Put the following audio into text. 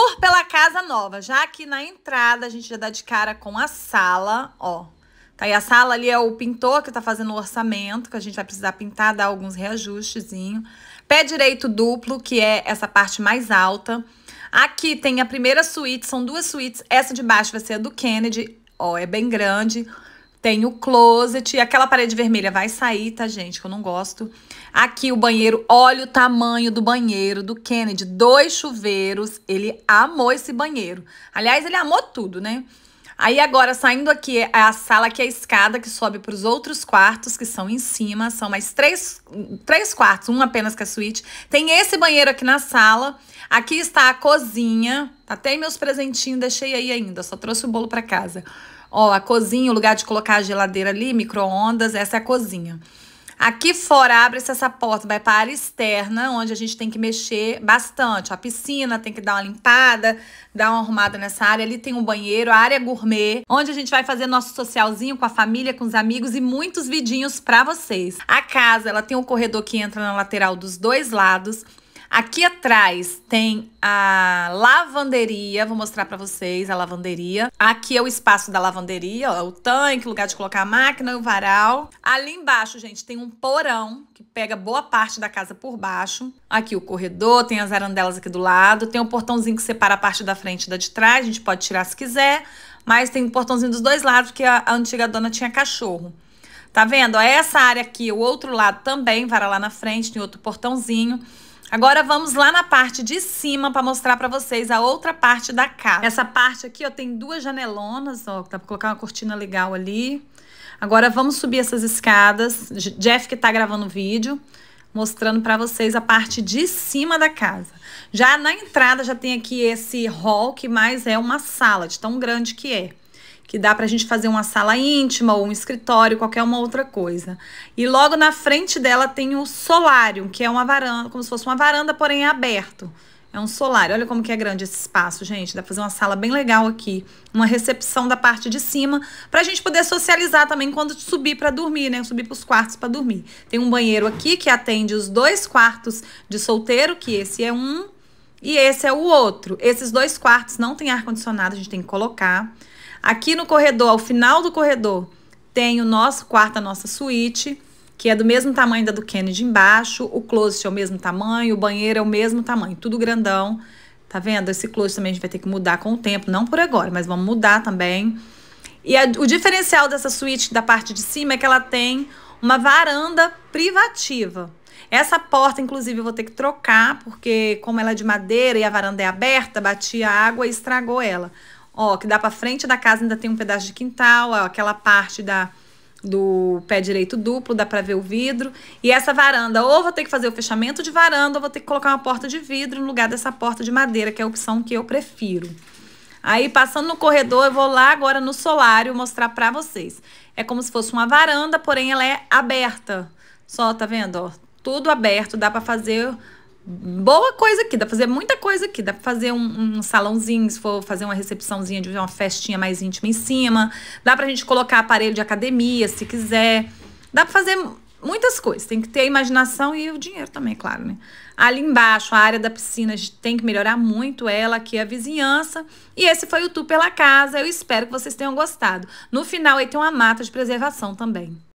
Tour pela casa nova. Já aqui na entrada, a gente já dá de cara com a sala, ó. Tá aí a sala ali é o pintor que tá fazendo o orçamento, que a gente vai precisar pintar, dar alguns reajustezinhos. Pé direito duplo, que é essa parte mais alta. Aqui tem a primeira suíte, são duas suítes. Essa de baixo vai ser a do Kennedy, ó, é bem grande. Tem o closet, aquela parede vermelha vai sair, tá, gente? Que eu não gosto. Aqui o banheiro, olha o tamanho do banheiro do Kennedy. Dois chuveiros, ele amou esse banheiro. Aliás, ele amou tudo, né? Aí agora, saindo aqui, é a sala que é a escada que sobe para os outros quartos, que são em cima. São mais três, três quartos, um apenas que é suíte. Tem esse banheiro aqui na sala. Aqui está a cozinha. Tá até meus presentinhos deixei aí ainda, só trouxe o bolo para casa. Ó, a cozinha, o lugar de colocar a geladeira ali, micro-ondas, essa é a cozinha. Aqui fora abre-se essa porta, vai para a área externa, onde a gente tem que mexer bastante. Ó, a piscina tem que dar uma limpada, dar uma arrumada nessa área. Ali tem um banheiro, a área gourmet, onde a gente vai fazer nosso socialzinho com a família, com os amigos e muitos vidinhos para vocês. A casa, ela tem um corredor que entra na lateral dos dois lados. Aqui atrás tem a lavanderia, vou mostrar para vocês a lavanderia. Aqui é o espaço da lavanderia, ó, o tanque, lugar de colocar a máquina, o varal. Ali embaixo, gente, tem um porão que pega boa parte da casa por baixo. Aqui o corredor, tem as arandelas aqui do lado, tem um portãozinho que separa a parte da frente da de trás, a gente pode tirar se quiser, mas tem um portãozinho dos dois lados que a, a antiga dona tinha cachorro. Tá vendo? É essa área aqui, o outro lado também, vara lá na frente, tem outro portãozinho. Agora vamos lá na parte de cima para mostrar para vocês a outra parte da casa. Essa parte aqui, ó, tem duas janelonas, ó, dá para colocar uma cortina legal ali. Agora vamos subir essas escadas. Jeff que tá gravando o vídeo, mostrando para vocês a parte de cima da casa. Já na entrada já tem aqui esse hall que mais é uma sala, de tão grande que é que dá para a gente fazer uma sala íntima ou um escritório, qualquer uma outra coisa. E logo na frente dela tem o solário, que é uma varanda, como se fosse uma varanda, porém é aberto. É um solário. Olha como que é grande esse espaço, gente. Dá pra fazer uma sala bem legal aqui. Uma recepção da parte de cima. Pra gente poder socializar também quando subir para dormir, né? Subir pros quartos para dormir. Tem um banheiro aqui que atende os dois quartos de solteiro, que esse é um e esse é o outro. Esses dois quartos não tem ar-condicionado, a gente tem que colocar. Aqui no corredor, ao final do corredor, tem o nosso quarto, a nossa suíte, que é do mesmo tamanho da do Kennedy embaixo. O closet é o mesmo tamanho, o banheiro é o mesmo tamanho, tudo grandão. Tá vendo? Esse closet também a gente vai ter que mudar com o tempo, não por agora, mas vamos mudar também. E a, o diferencial dessa suíte da parte de cima é que ela tem uma varanda privativa. Essa porta, inclusive, eu vou ter que trocar, porque como ela é de madeira e a varanda é aberta, batia água e estragou ela. Ó, que dá pra frente da casa ainda tem um pedaço de quintal, ó, aquela parte da do pé direito duplo, dá para ver o vidro. E essa varanda, ou vou ter que fazer o fechamento de varanda, ou vou ter que colocar uma porta de vidro no lugar dessa porta de madeira, que é a opção que eu prefiro. Aí, passando no corredor, eu vou lá agora no solário mostrar para vocês. É como se fosse uma varanda, porém ela é aberta. Só, tá vendo, ó? tudo aberto, dá para fazer boa coisa aqui, dá pra fazer muita coisa aqui, dá pra fazer um, um, salãozinho, se for fazer uma recepçãozinha de uma festinha mais íntima em cima, dá pra gente colocar aparelho de academia, se quiser, dá pra fazer muitas coisas, tem que ter a imaginação e o dinheiro também, claro, né? Ali embaixo, a área da piscina, a gente tem que melhorar muito ela, aqui a vizinhança, e esse foi o tour Pela Casa, eu espero que vocês tenham gostado. No final aí tem uma mata de preservação também.